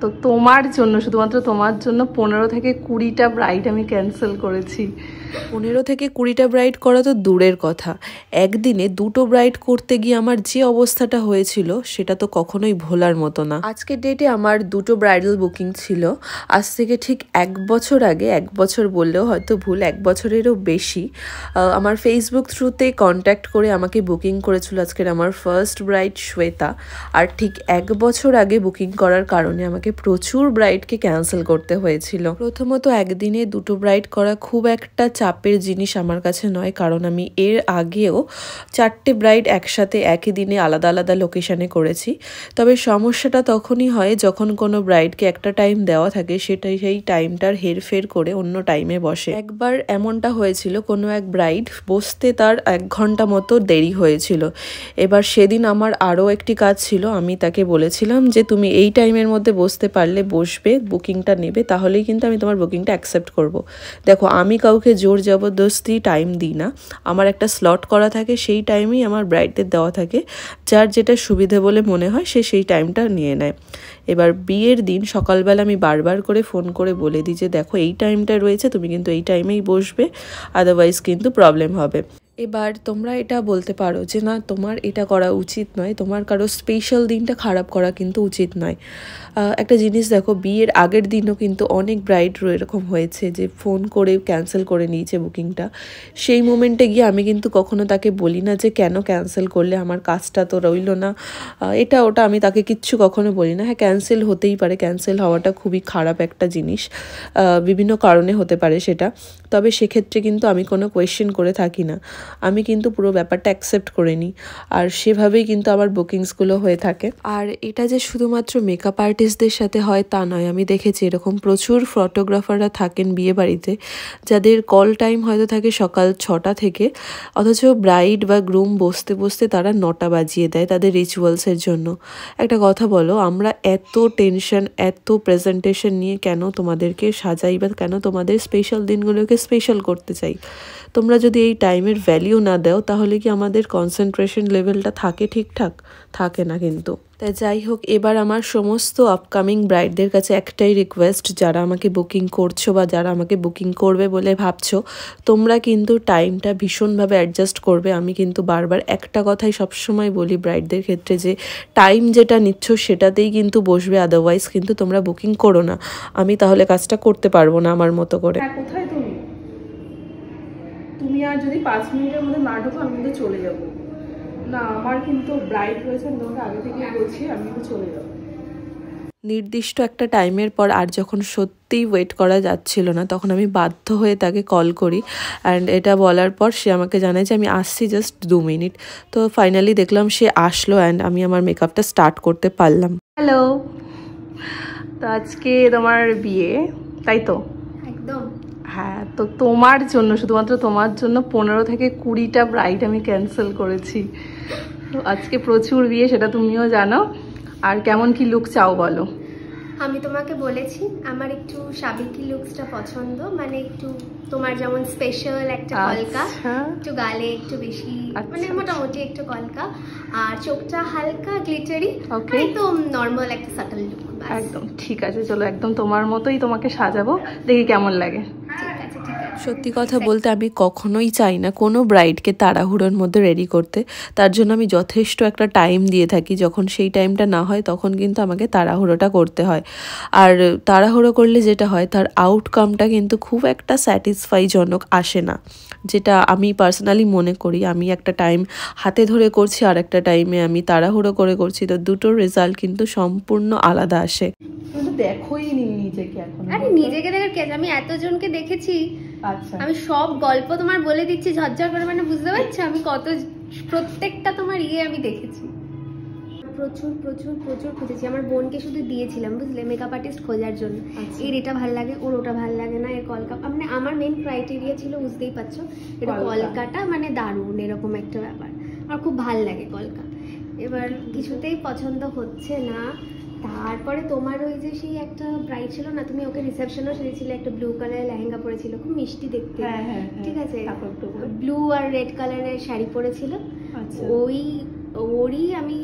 তো তোমার জন্য শুধুমাত্র তোমার জন্য পনেরো থেকে কুড়িটা ব্রাইড আমি ক্যান্সেল করেছি পনেরো থেকে কুড়িটা ব্রাইড করা তো দূরের কথা একদিনে দুটো ব্রাইড করতে গিয়ে আমার যে অবস্থাটা হয়েছিল সেটা তো কখনোই ভোলার মতো না আজকের ডেটে আমার দুটো ব্রাইডাল বুকিং ছিল আজ থেকে ঠিক এক বছর আগে এক বছর বললেও হয়তো ভুল এক বছরেরও বেশি আমার ফেসবুক থ্রুতে কন্ট্যাক্ট করে আমাকে বুকিং করেছিল আজকের আমার ফার্স্ট ব্রাইড শ্বেতা আর ঠিক এক বছর আগে বুকিং করার কারণে আমাকে প্রচুর ব্রাইডকে ক্যান্সেল করতে হয়েছিল প্রথমত একদিনে দুটো ব্রাইড করা খুব একটা চাপের জিনিস আমার কাছে নয় কারণ আমি এর আগেও চারটে ব্রাইড একসাথে একই দিনে আলাদা আলাদা লোকেশানে করেছি তবে সমস্যাটা তখনই হয় যখন কোনো ব্রাইডকে একটা টাইম দেওয়া থাকে সেটাই সেই টাইমটার হেরফের করে অন্য টাইমে বসে একবার এমনটা হয়েছিল কোনো এক ব্রাইড বসতে তার এক ঘন্টা মতো দেরি হয়েছিল এবার সেদিন আমার আরও একটি কাজ ছিল আমি তাকে বলেছিলাম যে তুমি এই টাইমের মধ্যে বসতে পারলে বসবে বুকিংটা নেবে তাহলেই কিন্তু আমি তোমার বুকিংটা অ্যাকসেপ্ট করব দেখো আমি কাউকে জোর জবরদস্তি টাইম দিই না আমার একটা স্লট করা থাকে সেই টাইমেই আমার ব্রাইডদের দেওয়া থাকে যার যেটা সুবিধে বলে মনে হয় সে সেই টাইমটা নিয়ে নেয় এবার বিয়ের দিন সকালবেলা আমি বারবার করে ফোন করে বলে দিই যে দেখো এই টাইমটা রয়েছে তুমি কিন্তু এই টাইমেই বসবে আদারওয়াইজ কিন্তু প্রবলেম হবে এবার তোমরা এটা বলতে পারো যে না তোমার এটা করা উচিত নয় তোমার কারো স্পেশাল দিনটা খারাপ করা কিন্তু উচিত নয় একটা জিনিস দেখো বিয়ের আগের দিনও কিন্তু অনেক ব্রাইড এরকম হয়েছে যে ফোন করে ক্যান্সেল করে নিয়েছে বুকিংটা সেই মোমেন্টে গিয়ে আমি কিন্তু কখনো তাকে বলি না যে কেন ক্যান্সেল করলে আমার কাজটা তো রইল না এটা ওটা আমি তাকে কিচ্ছু কখনো বলি না হ্যাঁ ক্যান্সেল হতেই পারে ক্যান্সেল হওয়াটা খুবই খারাপ একটা জিনিস বিভিন্ন কারণে হতে পারে সেটা তবে সেক্ষেত্রে কিন্তু আমি কোনো কোয়েশ্চেন করে থাকি না আমি কিন্তু পুরো ব্যাপারটা অ্যাকসেপ্ট করে নিই আর সেভাবেই কিন্তু আমার বুকিংসগুলো হয়ে থাকে আর এটা যে শুধুমাত্র মেকআপ আর্টিস্টদের সাথে হয় তা নয় আমি দেখেছি এরকম প্রচুর ফটোগ্রাফাররা থাকেন বিয়ে বাড়িতে যাদের কল টাইম হয়তো থাকে সকাল ছটা থেকে অথচ ব্রাইড বা গ্রুম বসতে বসতে তারা নটা বাজিয়ে দেয় তাদের রিচুয়ালসের জন্য একটা কথা বলো আমরা এত টেনশন এত প্রেজেন্টেশন নিয়ে কেন তোমাদেরকে সাজাই বা কেন তোমাদের স্পেশাল দিনগুলোকে স্পেশাল করতে চাই তোমরা যদি এই টাইমের ভ্যালিউ না দাও তাহলে কি আমাদের কনসেন্ট্রেশন লেভেলটা থাকে ঠিকঠাক থাকে না কিন্তু তাই যাই হোক এবার আমার সমস্ত আপকামিং ব্রাইডদের কাছে একটাই রিকোয়েস্ট যারা আমাকে বুকিং করছো বা যারা আমাকে বুকিং করবে বলে ভাবছো তোমরা কিন্তু টাইমটা ভীষণভাবে অ্যাডজাস্ট করবে আমি কিন্তু বারবার একটা কথাই সবসময় বলি ব্রাইডদের ক্ষেত্রে যে টাইম যেটা নিচ্ছ সেটাতেই কিন্তু বসবে আদারওয়াইজ কিন্তু তোমরা বুকিং করো না আমি তাহলে কাজটা করতে পারবো না আমার মতো করে কোথায় তুমি আর যদি পাঁচ মিনিটের মধ্যে না ঢোকো আমি কিন্তু চলে যাব না আমার কিন্তু ব্রাইট রয়েছে আমি তোমাকে আগে থেকে বলছি আমি কিন্তু চলে যাবো নির্দিষ্ট একটা টাইমের পর আর যখন সত্যিই ওয়েট করা যাচ্ছিল না তখন আমি বাধ্য হয়ে তাকে কল করি অ্যান্ড এটা বলার পর সে আমাকে জানায় যে আমি আসছি জাস্ট দু মিনিট তো ফাইনালি দেখলাম সে আসলো অ্যান্ড আমি আমার মেকআপটা স্টার্ট করতে পারলাম হ্যালো তো আজকে তোমার বিয়ে তাই তো হ্যাঁ তো তোমার জন্য শুধুমাত্র তোমার জন্য পনেরো থেকে কুড়িটা ব্রাইড আমি ক্যান্সেল করেছি তো আজকে প্রচুর বিয়ে সেটা তুমিও জানো আর কেমন কি লুক চাও বলো আমি তোমাকে বলেছি আমার একটু সাবিকি লুকসটা পছন্দ মানে একটু তোমার যেমন স্পেশাল একটা কলকা আচ্ছা। একটু গালে একটু বেশি আচ্ছা, মানে আচ্ছা। মোটামুটি একটু কলকা আর চোখটা হালকা গ্লিটারি একদম নর্মাল একটা সাটাল লুক একদম ঠিক আছে চলো একদম তোমার মতোই তোমাকে সাজাবো দেখি কেমন লাগে সত্যি কথা বলতে আমি কখনোই চাই না কোনো ব্রাইডকে তাড়াহুড়োর মধ্যে রেডি করতে তার জন্য আমি যথেষ্ট একটা টাইম দিয়ে থাকি যখন সেই টাইমটা না হয় তখন কিন্তু আমাকে তাড়াহুড়োটা করতে হয় আর তাড়াহুড়ো করলে যেটা হয় তার আউটকামটা কিন্তু খুব একটা স্যাটিসফাইজনক আসে না যেটা আমি পার্সোনালি মনে করি আমি একটা টাইম হাতে ধরে করছি আর একটা টাইমে আমি তাড়াহুড়ো করে করছি তো দুটোর রেজাল্ট কিন্তু সম্পূর্ণ আলাদা আসে দেখোই নি নিজেকে এখন আরে নিজেকে দেখার কে আমি এতজনকে দেখেছি আচ্ছা। আমি সব গল্প তোমার বলে দিচ্ছি ঝরঝর করে মানে বুঝতে পারছো আমি কত প্রত্যেকটা তোমার ইয়ে আমি দেখেছি প্রচুর প্রচুর প্রচুর খুঁজেছি আমার বোনকে শুধু দিয়েছিলাম বুঝলে মেকআপ আর্টিস্ট খোঁজার জন্য আচ্ছা। এর এটা ভাল লাগে ওর ওটা ভাল লাগে না এর কলকাপ মানে আমার মেন ক্রাইটেরিয়া ছিল বুঝতেই পারছো এর কলকাটা মানে দারুণ এরকম একটা ব্যাপার আমার খুব ভাল লাগে কলকা এবার কিছুতেই পছন্দ হচ্ছে না তারপরে তোমার ওই যে সেই একটা প্রাইজ ছিল না তুমি ওকে রিসেপশনও সেরেছিলে একটা ব্লু কালারের লেহেঙ্গা পরেছিল খুব মিষ্টি দেখতে হ্যাঁ, হ্যাঁ, হ্যাঁ, ঠিক আছে ব্লু আর রেড কালারের শাড়ি পরেছিল আচ্ছা। ওই ওরই আমি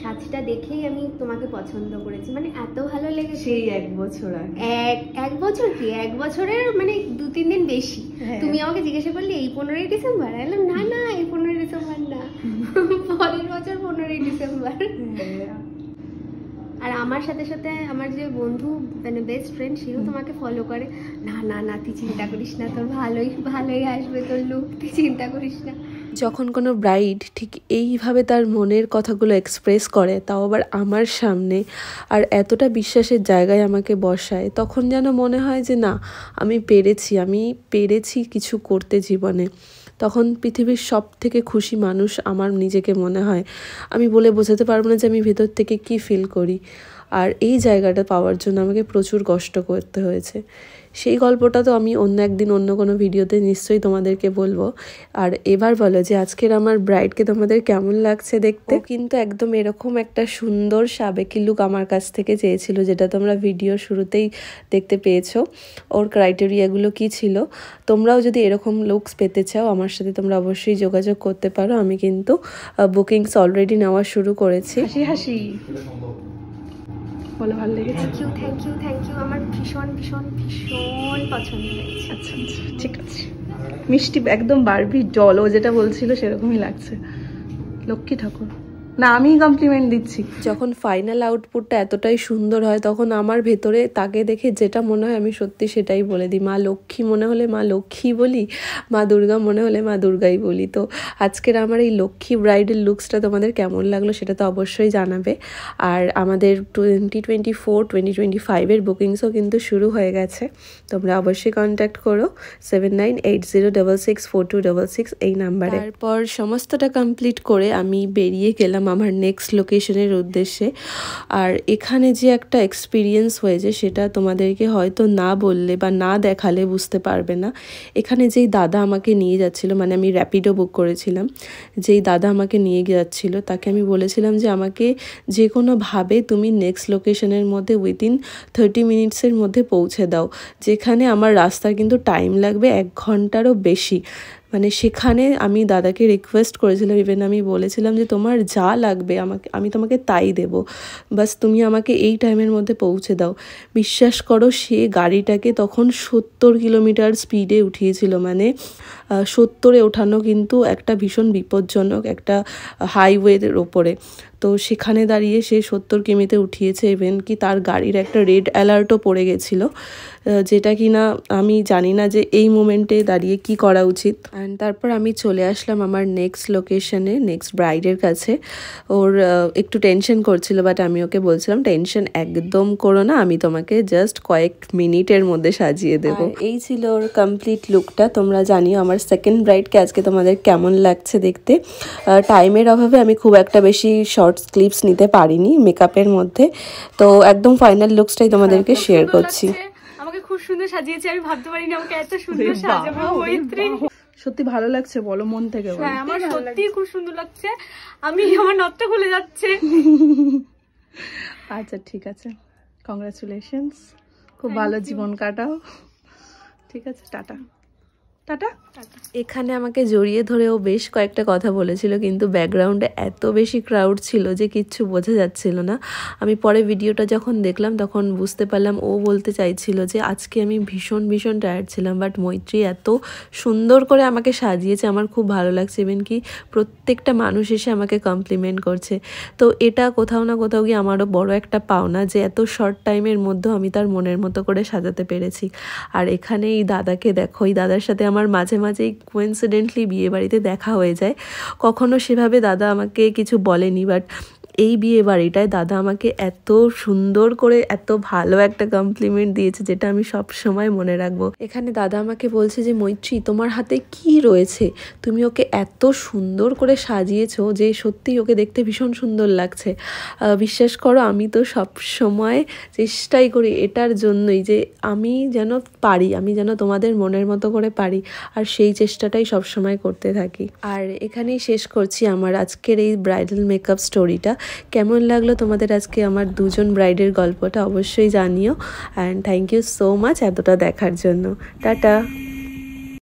সাজটা দেখেই আমি তোমাকে পছন্দ করেছি মানে এত ভালো লেগেছে সেই এক বছর এক এক বছর কি এক বছরের মানে দু তিন দিন বেশি তুমি আমাকে জিজ্ঞাসা করলে এই পনেরোই ডিসেম্বর এলাম না না এই পনেরোই ডিসেম্বর না পরের বছর পনেরোই ডিসেম্বর আর আমার সাথে সাথে আমার যে বন্ধু মানে বেস্ট ফ্রেন্ড সেও তোমাকে ফলো করে না না না তুই চিন্তা করিস না তোর ভালোই ভালোই আসবে তোর লুক তুই চিন্তা করিস না যখন কোনো ব্রাইড ঠিক এইভাবে তার মনের কথাগুলো এক্সপ্রেস করে তাও আবার আমার সামনে আর এতটা বিশ্বাসের জায়গায় আমাকে বসায় তখন যেন মনে হয় যে না আমি পেরেছি আমি পেরেছি কিছু করতে জীবনে তখন পৃথিবীর সব থেকে খুশি মানুষ আমার নিজেকে মনে হয় আমি বলে বোঝাতে পারবো না যে আমি ভেতর থেকে কি ফিল করি আর এই জায়গাটা পাওয়ার জন্য আমাকে প্রচুর কষ্ট করতে হয়েছে সেই গল্পটা তো আমি অন্য একদিন অন্য কোনো ভিডিওতে নিশ্চয়ই তোমাদেরকে বলবো আর এবার বলো যে আজকের আমার ব্রাইডকে তোমাদের কেমন লাগছে দেখতে কিন্তু একদম এরকম একটা সুন্দর সাবেকি লুক আমার কাছ থেকে চেয়েছিল যেটা তোমরা ভিডিও শুরুতেই দেখতে পেয়েছো ওর ক্রাইটেরিয়াগুলো কি ছিল তোমরাও যদি এরকম লুকস পেতে চাও আমার সাথে তোমরা অবশ্যই যোগাযোগ করতে পারো আমি কিন্তু বুকিংস অলরেডি নেওয়া শুরু করেছি হাসি হাসি বলো ভালো লেগেছে thank you thank you thank you আমার ভীষণ ভীষণ ভীষণ পছন্দ হয়েছে আচ্ছা আচ্ছা ঠিক আছে মিষ্টি একদম বারবি জল ও যেটা বলছিল সেরকমই লাগছে লক্ষ্মী ঠাকুর না আমি কমপ্লিমেন্ট দিচ্ছি যখন ফাইনাল আউটপুটটা এতটাই সুন্দর হয় তখন আমার ভেতরে তাকে দেখে যেটা মনে হয় আমি সত্যি সেটাই বলে দিই মা লক্ষ্মী মনে হলে মা লক্ষ্মী বলি মা দুর্গা মনে হলে মা দুর্গাই বলি তো আজকের আমার এই লক্ষ্মী ব্রাইডের লুকসটা তোমাদের কেমন লাগলো সেটা তো অবশ্যই জানাবে আর আমাদের twenty twenty four twenty twenty ফাইভের বুকিংসও কিন্তু শুরু হয়ে গেছে তোমরা অবশ্যই কন্ট্যাক্ট করো seven nine eight zero double six four two double six এই নাম্বারে তারপর সমস্তটা কমপ্লিট করে আমি বেরিয়ে গেলাম গেলাম আমার নেক্সট লোকেশনের উদ্দেশ্যে আর এখানে যে একটা এক্সপিরিয়েন্স হয়েছে সেটা তোমাদেরকে হয়তো না বললে বা না দেখালে বুঝতে পারবে না এখানে যেই দাদা আমাকে নিয়ে যাচ্ছিল মানে আমি র্যাপিডো বুক করেছিলাম যেই দাদা আমাকে নিয়ে যাচ্ছিল তাকে আমি বলেছিলাম যে আমাকে যে কোনোভাবে তুমি নেক্সট লোকেশনের মধ্যে উইদিন থার্টি মিনিটসের মধ্যে পৌঁছে দাও যেখানে আমার রাস্তার কিন্তু টাইম লাগবে এক ঘন্টারও বেশি মানে সেখানে আমি দাদাকে রিকোয়েস্ট করেছিলাম ইভেন আমি বলেছিলাম যে তোমার যা লাগবে আমাকে আমি তোমাকে তাই দেব বাস তুমি আমাকে এই টাইমের মধ্যে পৌঁছে দাও বিশ্বাস করো সে গাড়িটাকে তখন সত্তর কিলোমিটার স্পিডে উঠিয়েছিল মানে সত্তরে ওঠানো কিন্তু একটা ভীষণ বিপজ্জনক একটা হাইওয়ের ওপরে তো সেখানে দাঁড়িয়ে সে সত্তর কিমিতে উঠিয়েছে ইভেন কি তার গাড়ির একটা রেড অ্যালার্টও পড়ে গেছিল যেটা কি না আমি জানি না যে এই মোমেন্টে দাঁড়িয়ে কি করা উচিত অ্যান্ড তারপর আমি চলে আসলাম আমার নেক্সট লোকেশনে নেক্সট ব্রাইডের কাছে ওর একটু টেনশন করছিল বাট আমি ওকে বলছিলাম টেনশন একদম করো না আমি তোমাকে জাস্ট কয়েক মিনিটের মধ্যে সাজিয়ে দেবো এই ছিল ওর কমপ্লিট লুকটা তোমরা জানিও আমার সেকেন্ড ব্রাইডকে আজকে তোমাদের কেমন লাগছে দেখতে টাইমের অভাবে আমি খুব একটা বেশি শর্টস ক্লিপস নিতে পারিনি মেকআপের মধ্যে তো একদম ফাইনাল লুকসটাই তোমাদেরকে শেয়ার হ্যাঁ, করছি আমাকে খুব সুন্দর সাজিয়েছে আমি ভাবতে পারিনি আমাকে এত সুন্দর সাজাবো সত্যি ভালো লাগছে বলো মন থেকে হ্যাঁ আমার সত্যি খুব সুন্দর লাগছে আমি আমার নটটা খুলে যাচ্ছে আচ্ছা ঠিক আছে কংগ্রাচুলেশনস খুব ভালো জীবন কাটাও ঠিক আছে টাটা টাটা এখানে আমাকে জড়িয়ে ধরে ও বেশ কয়েকটা কথা বলেছিল কিন্তু ব্যাকগ্রাউন্ডে এত বেশি ক্রাউড ছিল যে কিচ্ছু বোঝা যাচ্ছিল না আমি পরে ভিডিওটা যখন দেখলাম তখন বুঝতে পারলাম ও বলতে চাইছিল যে আজকে আমি ভীষণ ভীষণ টায়ার্ড ছিলাম বাট মৈত্রী এত সুন্দর করে আমাকে সাজিয়েছে আমার খুব ভালো লাগছে ইভেন কি প্রত্যেকটা মানুষ এসে আমাকে কমপ্লিমেন্ট করছে তো এটা কোথাও না কোথাও গিয়ে আমারও বড় একটা পাওনা যে এত শর্ট টাইমের মধ্যেও আমি তার মনের মতো করে সাজাতে পেরেছি আর এখানে এই দাদাকে দেখো এই দাদার সাথে আমার মাঝে মাঝেই কোইন্সিডেন্টলি বিয়েবাড়িতে দেখা হয়ে যায় কখনো সেভাবে দাদা আমাকে কিছু বলেনি বাট এই বিয়ে বাড়িটায় দাদা আমাকে এত সুন্দর করে এত ভালো একটা কমপ্লিমেন্ট দিয়েছে যেটা আমি সব সময় মনে রাখবো এখানে দাদা আমাকে বলছে যে মৈত্রী তোমার হাতে কি রয়েছে তুমি ওকে এত সুন্দর করে সাজিয়েছো যে সত্যি ওকে দেখতে ভীষণ সুন্দর লাগছে বিশ্বাস করো আমি তো সব সময় চেষ্টাই করি এটার জন্যই যে আমি যেন পারি আমি যেন তোমাদের মনের মতো করে পারি আর সেই চেষ্টাটাই সব সময় করতে থাকি আর এখানেই শেষ করছি আমার আজকের এই ব্রাইডাল মেকআপ স্টোরিটা কেমন লাগলো তোমাদের আজকে আমার দুজন ব্রাইডের গল্পটা অবশ্যই জানিও and thank you so much এতটা দেখার জন্য টাটা